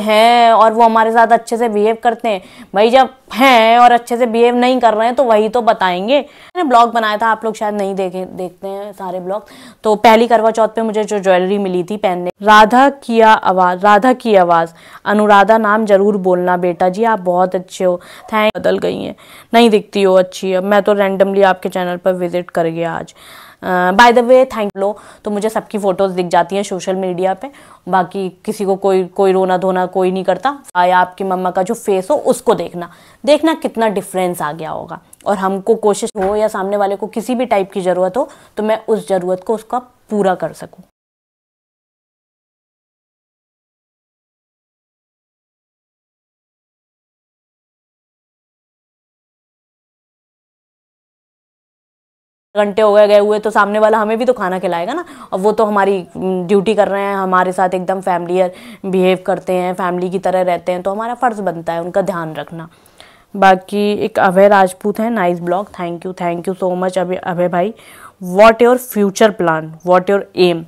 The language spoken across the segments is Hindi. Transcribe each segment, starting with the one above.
हैं और वो हमारे साथ अच्छे से बिहेव करते हैं भाई जब हैं और अच्छे से बिहेव नहीं कर रहे हैं तो वही तो बताएंगे मैंने ब्लॉग बनाया था आप लोग शायद नहीं देखे देखते हैं सारे ब्लॉग तो पहली करवा चौथ पे मुझे जो ज्वेलरी मिली थी पहनने राधा किया आवाज़ राधा की आवाज़ अनुराधा नाम जरूर बोलना बेटा जी आप बहुत अच्छे हो थैंक बदल गई है नहीं दिखती हो अच्छी अब मैं तो रेंडमली आपके चैनल पर विजिट कर गया आज बाय द वे थैंक लो तो मुझे सबकी फ़ोटोज़ दिख जाती हैं सोशल मीडिया पे बाकी किसी को कोई कोई रोना धोना कोई नहीं करता या आपकी मम्मा का जो फेस हो उसको देखना देखना कितना डिफरेंस आ गया होगा और हमको कोशिश हो या सामने वाले को किसी भी टाइप की ज़रूरत हो तो मैं उस ज़रूरत को उसका पूरा कर सकूँ घंटे हो गए गए हुए तो सामने वाला हमें भी तो खाना खिलाएगा ना और वो तो हमारी ड्यूटी कर रहे हैं हमारे साथ एकदम फैमिलियर बिहेव करते हैं फैमिली की तरह रहते हैं तो हमारा फ़र्ज़ बनता है उनका ध्यान रखना बाकी एक अभय राजपूत है nice blog thank you thank you so much Abhay Abhay भाई what your future plan what your aim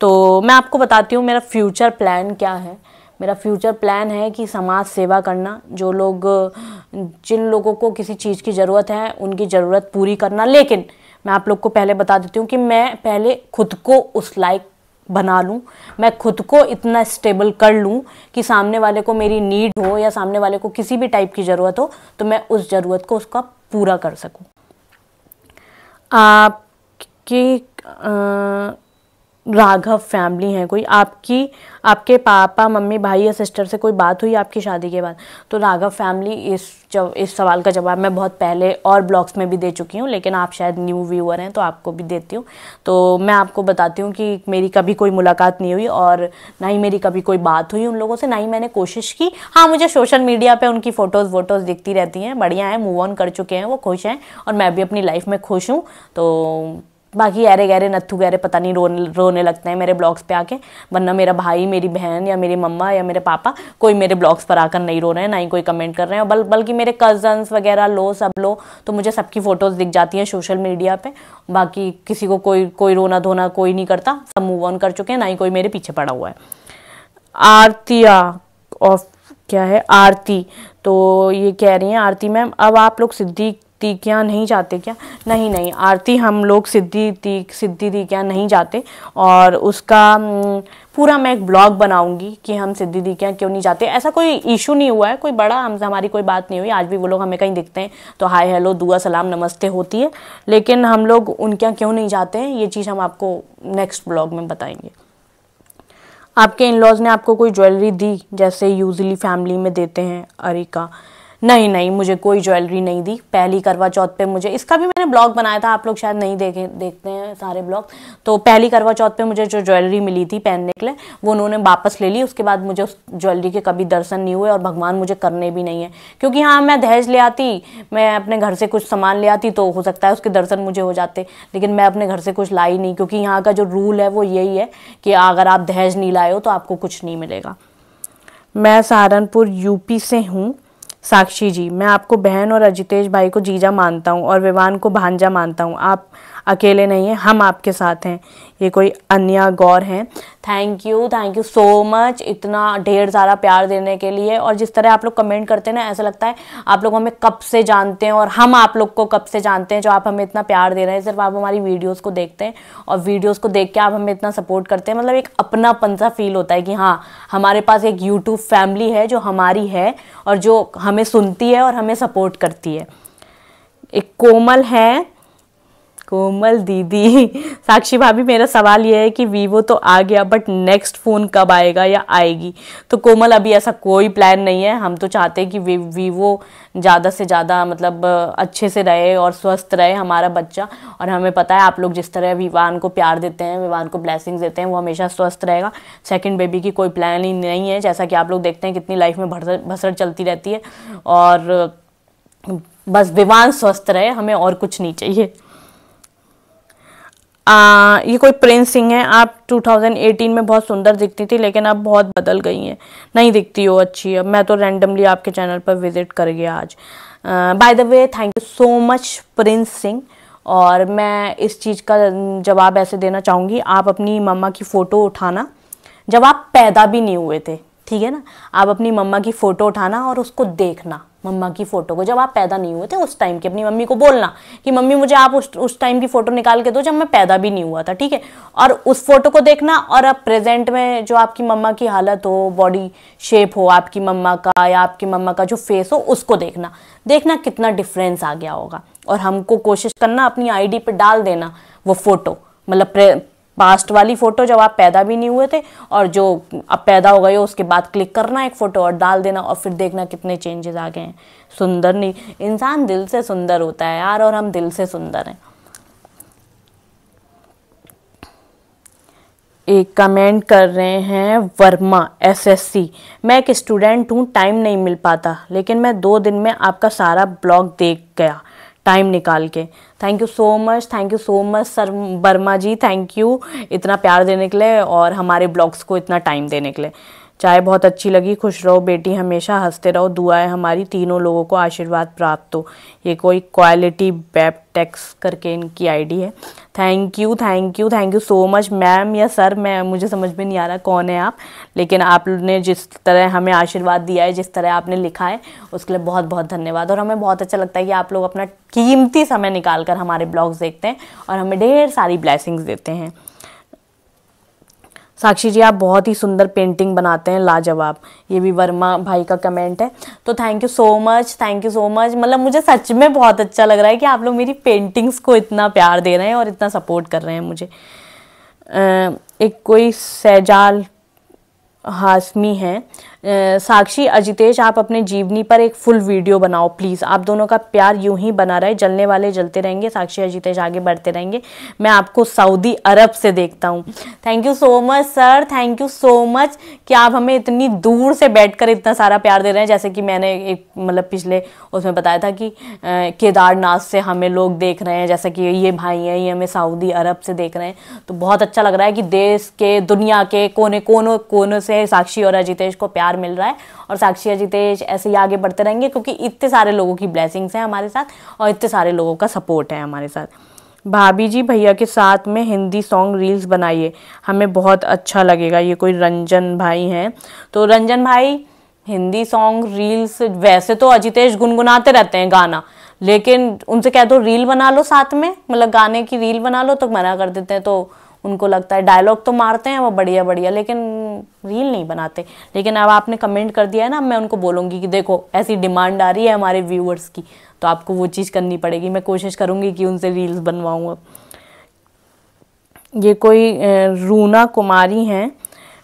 तो मैं आपको बताती हूँ मेरा फ्यूचर प्लान क्या है मेरा फ्यूचर प्लान है कि समाज सेवा करना जो लोग जिन लोगों को किसी चीज़ की ज़रूरत है उनकी ज़रूरत पूरी करना लेकिन मैं आप लोग को पहले बता देती हूँ कि मैं पहले खुद को उस लाइक बना लूँ मैं खुद को इतना स्टेबल कर लूँ कि सामने वाले को मेरी नीड हो या सामने वाले को किसी भी टाइप की ज़रूरत हो तो मैं उस ज़रूरत को उसका पूरा कर सकूँ आपकी राघव फैमिली हैं कोई आपकी आपके पापा मम्मी भाई या सिस्टर से कोई बात हुई आपकी शादी के बाद तो राघव फैमिली इस जब इस सवाल का जवाब मैं बहुत पहले और ब्लॉग्स में भी दे चुकी हूँ लेकिन आप शायद न्यू व्यूअर हैं तो आपको भी देती हूँ तो मैं आपको बताती हूँ कि मेरी कभी कोई मुलाकात नहीं हुई और ना ही मेरी कभी कोई बात हुई उन लोगों से ना ही मैंने कोशिश की हाँ मुझे सोशल मीडिया पर उनकी फ़ोटोज़ वोटोज़ दिखती रहती हैं बढ़िया हैं मूव ऑन कर चुके हैं वो खुश हैं और मैं भी अपनी लाइफ में खुश हूँ तो बाकी यारे गहरे नत्थू गहरे पता नहीं रोने रोने लगते हैं मेरे ब्लॉग्स पे आके वरना मेरा भाई मेरी बहन या मेरी मम्मा या मेरे पापा कोई मेरे ब्लॉग्स पर आकर नहीं रो रहे हैं ना ही कोई कमेंट कर रहे हैं बल बल्कि मेरे कज़न्स वगैरह लो सब लो तो मुझे सबकी फ़ोटोज़ दिख जाती हैं सोशल मीडिया पर बाकी किसी को कोई कोई रोना धोना कोई नहीं करता सब मूव ऑन कर चुके हैं ना ही कोई मेरे पीछे पड़ा हुआ है आरतिया ऑफ क्या है आरती तो ये कह रही हैं आरती मैम अब आप लोग सिद्दीक दी नहीं जाते क्या नहीं नहीं आरती हम लोग सिद्धि दी सिद्धि दी नहीं जाते और उसका पूरा मैं एक ब्लॉग बनाऊंगी कि हम सिद्धि दी क्यों नहीं जाते ऐसा कोई इशू नहीं हुआ है कोई बड़ा हमसे हमारी कोई बात नहीं हुई आज भी वो लोग हमें कहीं दिखते हैं तो हाय हेलो दुआ सलाम नमस्ते होती है लेकिन हम लोग उनके क्यों नहीं जाते हैं ये चीज़ हम आपको नेक्स्ट ब्लॉग में बताएंगे आपके इन लॉज ने आपको कोई ज्वेलरी दी जैसे यूजली फैमिली में देते हैं अरिका नहीं नहीं मुझे कोई ज्वेलरी नहीं दी पहली करवा चौथ पे मुझे इसका भी मैंने ब्लॉग बनाया था आप लोग शायद नहीं देखे देखते हैं सारे ब्लॉग तो पहली करवा चौथ पे मुझे जो ज्वेलरी मिली थी पहनने के लिए वो उन्होंने वापस ले ली उसके बाद मुझे उस ज्वेलरी के कभी दर्शन नहीं हुए और भगवान मुझे करने भी नहीं है क्योंकि हाँ मैं दहेज ले आती मैं अपने घर से कुछ सामान ले आती तो हो सकता है उसके दर्शन मुझे हो जाते लेकिन मैं अपने घर से कुछ लाई नहीं क्योंकि यहाँ का जो रूल है वो यही है कि अगर आप दहेज नहीं लाए हो तो आपको कुछ नहीं मिलेगा मैं सहारनपुर यूपी से हूँ साक्षी जी मैं आपको बहन और अजितेश भाई को जीजा मानता हूँ और विवान को भांजा मानता हूँ आप अकेले नहीं हैं हम आपके साथ हैं ये कोई अन्य गौर हैं thank you thank you so much इतना ढेर सारा प्यार देने के लिए और जिस तरह आप लोग कमेंट करते हैं ना ऐसा लगता है आप लोग हमें कब से जानते हैं और हम आप लोग को कब से जानते हैं जो आप हमें इतना प्यार दे रहे हैं सिर्फ आप हमारी वीडियोस को देखते हैं और वीडियोस को देख के आप हमें इतना सपोर्ट करते हैं मतलब एक अपनापन सा फील होता है कि हाँ हमारे पास एक यूट्यूब फैमिली है जो हमारी है और जो हमें सुनती है और हमें सपोर्ट करती है एक कोमल है कोमल दीदी साक्षी भाभी मेरा सवाल यह है कि वीवो तो आ गया बट नेक्स्ट फ़ोन कब आएगा या आएगी तो कोमल अभी ऐसा कोई प्लान नहीं है हम तो चाहते हैं कि वीवो ज़्यादा से ज़्यादा मतलब अच्छे से रहे और स्वस्थ रहे हमारा बच्चा और हमें पता है आप लोग जिस तरह विवान को प्यार देते हैं विवान को ब्लैसिंग देते हैं वो हमेशा स्वस्थ रहेगा सेकेंड बेबी की कोई प्लान ही नहीं है जैसा कि आप लोग देखते हैं कितनी लाइफ में भसड़ भसड़ चलती रहती है और बस विवान स्वस्थ रहे हमें और कुछ नहीं चाहिए आ, ये कोई प्रिंस सिंह है आप 2018 में बहुत सुंदर दिखती थी लेकिन अब बहुत बदल गई हैं नहीं दिखती हो अच्छी अब मैं तो रैंडमली आपके चैनल पर विजिट कर गया आज by the way thank you so much Prince Singh और मैं इस चीज़ का जवाब ऐसे देना चाहूँगी आप अपनी मम्मा की फ़ोटो उठाना जब आप पैदा भी नहीं हुए थे ठीक है ना आप अपनी मम्मा की फ़ोटो उठाना और उसको देखना मम्मा की फ़ोटो को जब आप पैदा नहीं हुए थे उस टाइम की अपनी मम्मी को बोलना कि मम्मी मुझे आप उस उस टाइम की फ़ोटो निकाल के दो जब मैं पैदा भी नहीं हुआ था ठीक है और उस फोटो को देखना और अब प्रेजेंट में जो आपकी मम्मा की हालत हो बॉडी शेप हो आपकी मम्मा का या आपकी मम्मा का जो फेस हो उसको देखना देखना कितना डिफरेंस आ गया होगा और हमको कोशिश करना अपनी आईडी पे डाल देना वो फ़ोटो मतलब पास्ट वाली फ़ोटो जब आप पैदा भी नहीं हुए थे और जो अब पैदा हो गए हो उसके बाद क्लिक करना एक फ़ोटो और डाल देना और फिर देखना कितने चेंजेस आ गए हैं सुंदर नहीं इंसान दिल से सुंदर होता है यार और हम दिल से सुंदर हैं एक कमेंट कर रहे हैं वर्मा एसएससी मैं एक स्टूडेंट हूँ टाइम नहीं मिल पाता लेकिन मैं दो दिन में आपका सारा ब्लॉग देख गया टाइम निकाल के thank you so much thank you so much sir Verma ji thank you इतना प्यार देने के लिए और हमारे ब्लॉग्स को इतना टाइम देने के लिए चाय बहुत अच्छी लगी खुश रहो बेटी हमेशा हंसते रहो दुआएं हमारी तीनों लोगों को आशीर्वाद प्राप्त हो ये कोई क्वालिटी टेक्स करके इनकी आईडी है thank you thank you thank you so much ma'am या सर मैं मुझे समझ में नहीं आ रहा कौन है आप लेकिन आपने जिस तरह हमें आशीर्वाद दिया है जिस तरह आपने लिखा है उसके लिए बहुत बहुत धन्यवाद और हमें बहुत अच्छा लगता है कि आप लोग अपना कीमती समय निकाल कर हमारे ब्लॉग्स देखते हैं और हमें ढेर सारी ब्लैसिंग्स देते हैं साक्षी जी आप बहुत ही सुंदर पेंटिंग बनाते हैं लाजवाब ये भी वर्मा भाई का कमेंट है तो thank you so much thank you so much मतलब मुझे सच में बहुत अच्छा लग रहा है कि आप लोग मेरी पेंटिंग्स को इतना प्यार दे रहे हैं और इतना सपोर्ट कर रहे हैं मुझे एक कोई सैजाल हाशमी हैं साक्षी अजितेश आप अपने जीवनी पर एक फुल वीडियो बनाओ प्लीज़ आप दोनों का प्यार यूं ही बना रहे जलने वाले जलते रहेंगे साक्षी अजितेश आगे बढ़ते रहेंगे मैं आपको सऊदी अरब से देखता हूँ thank you so much sir thank you so much कि आप हमें इतनी दूर से बैठकर इतना सारा प्यार दे रहे हैं जैसे कि मैंने एक मतलब पिछले उसमें बताया था कि केदारनाथ से हमें लोग देख रहे हैं जैसे कि ये भाई हैं ये हमें सऊदी अरब से देख रहे हैं तो बहुत अच्छा लग रहा है कि देश के दुनिया के कोने कोनों कोनों से साक्षी और अजितेश को प्यार प्यार मिल रहा है और साक्षी अजितेश ऐसे ही आगे बढ़ते रहेंगे क्योंकि इतने सारे लोगों की ब्लेसिंग्स हैं हमारे साथ और इतने सारे लोगों का सपोर्ट है हमारे साथ भाभी जी भैया के साथ में हिंदी सॉन्ग रील्स बनाइए हमें बहुत अच्छा लगेगा ये कोई रंजन भाई हैं तो रंजन भाई हिंदी सॉन्ग रील्स वैसे तो अजितेश गुनगुनाते रहते हैं गाना लेकिन उनसे कह दो रील बना लो साथ में मतलब गाने की रील बना लो तो मना कर देते हैं तो उनको लगता है डायलॉग तो मारते हैं वो बढ़िया बढ़िया लेकिन रील नहीं बनाते लेकिन अब आपने कमेंट कर दिया है ना मैं उनको बोलूँगी कि देखो ऐसी डिमांड आ रही है हमारे व्यूअर्स की तो आपको वो चीज़ करनी पड़ेगी मैं कोशिश करूँगी कि उनसे रील्स बनवाऊँ ये कोई रूना कुमारी हैं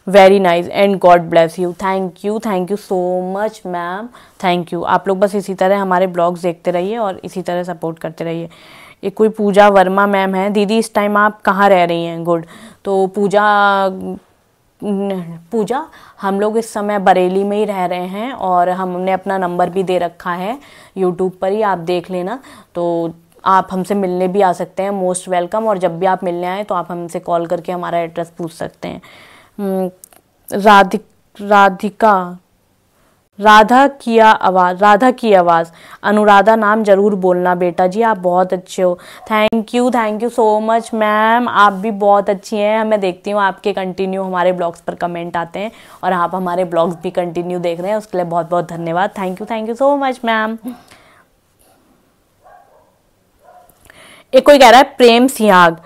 very nice and God bless you thank you thank you so much ma'am thank you आप लोग बस इसी तरह हमारे ब्लॉग्स देखते रहिए और इसी तरह सपोर्ट करते रहिए ये कोई पूजा वर्मा मैम है दीदी इस टाइम आप कहाँ रह रही हैं गुड तो पूजा पूजा हम लोग इस समय बरेली में ही रह रहे हैं और हमने अपना नंबर भी दे रखा है यूट्यूब पर ही आप देख लेना तो आप हमसे मिलने भी आ सकते हैं मोस्ट वेलकम और जब भी आप मिलने आए तो आप हमसे कॉल करके हमारा एड्रेस पूछ सकते हैं हम्म, राधिक राधिका राधा किया आवाज़ राधा की आवाज़ अनुराधा नाम ज़रूर बोलना बेटा जी आप बहुत अच्छे हो thank you thank you so much ma'am आप भी बहुत अच्छी हैं मैं देखती हूँ आपके कंटिन्यू हमारे ब्लॉग्स पर कमेंट आते हैं और आप हमारे ब्लॉग्स भी कंटिन्यू देख रहे हैं उसके लिए बहुत बहुत धन्यवाद thank you thank you so much ma'am एक कोई कह रहा है प्रेम सियाग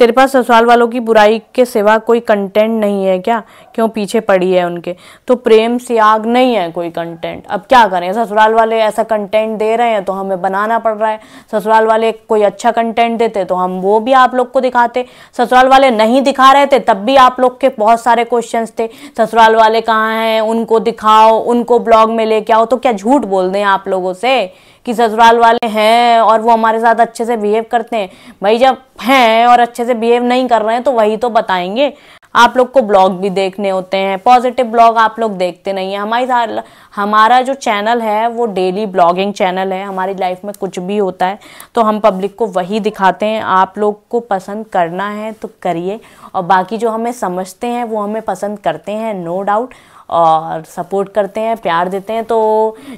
तेरे पास ससुराल वालों की बुराई के सिवा कोई कंटेंट नहीं है क्या क्यों पीछे पड़ी है उनके तो प्रेम सियाग नहीं है कोई कंटेंट अब क्या करें ससुराल वाले ऐसा कंटेंट दे रहे हैं तो हमें बनाना पड़ रहा है ससुराल वाले कोई अच्छा कंटेंट देते तो हम वो भी आप लोग को दिखाते ससुराल वाले नहीं दिखा रहे थे तब भी आप लोग के बहुत सारे क्वेश्चन थे ससुराल वाले कहाँ हैं उनको दिखाओ उनको ब्लॉग में लेके आओ तो क्या झूठ बोल दें आप लोगों से कि ससुराल वाले हैं और वो हमारे साथ अच्छे से बिहेव करते हैं भाई जब हैं और अच्छे से बिहेव नहीं कर रहे हैं तो वही तो बताएंगे आप लोग को ब्लॉग भी देखने होते हैं पॉजिटिव ब्लॉग आप लोग देखते नहीं है हमारी हमारा जो चैनल है वो डेली ब्लॉगिंग चैनल है हमारी लाइफ में कुछ भी होता है तो हम पब्लिक को वही दिखाते हैं आप लोग को पसंद करना है तो करिए और बाकी जो हमें समझते हैं वो हमें पसंद करते हैं नो डाउट और सपोर्ट करते हैं प्यार देते हैं तो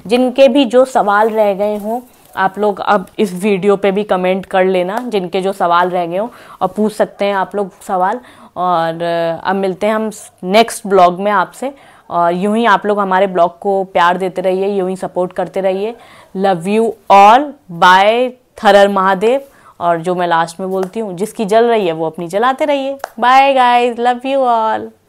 जिनके भी जो सवाल रह गए हों आप लोग अब इस वीडियो पे भी कमेंट कर लेना जिनके जो सवाल रह गए हों और पूछ सकते हैं आप लोग सवाल और अब मिलते हैं हम नेक्स्ट ब्लॉग में आपसे और यूं ही आप लोग हमारे ब्लॉग को प्यार देते रहिए यूं ही सपोर्ट करते रहिए लव यू ऑल बाय थरर महादेव और जो मैं लास्ट में बोलती हूँ जिसकी जल रही है वो अपनी जलाते रहिए bye guys love you all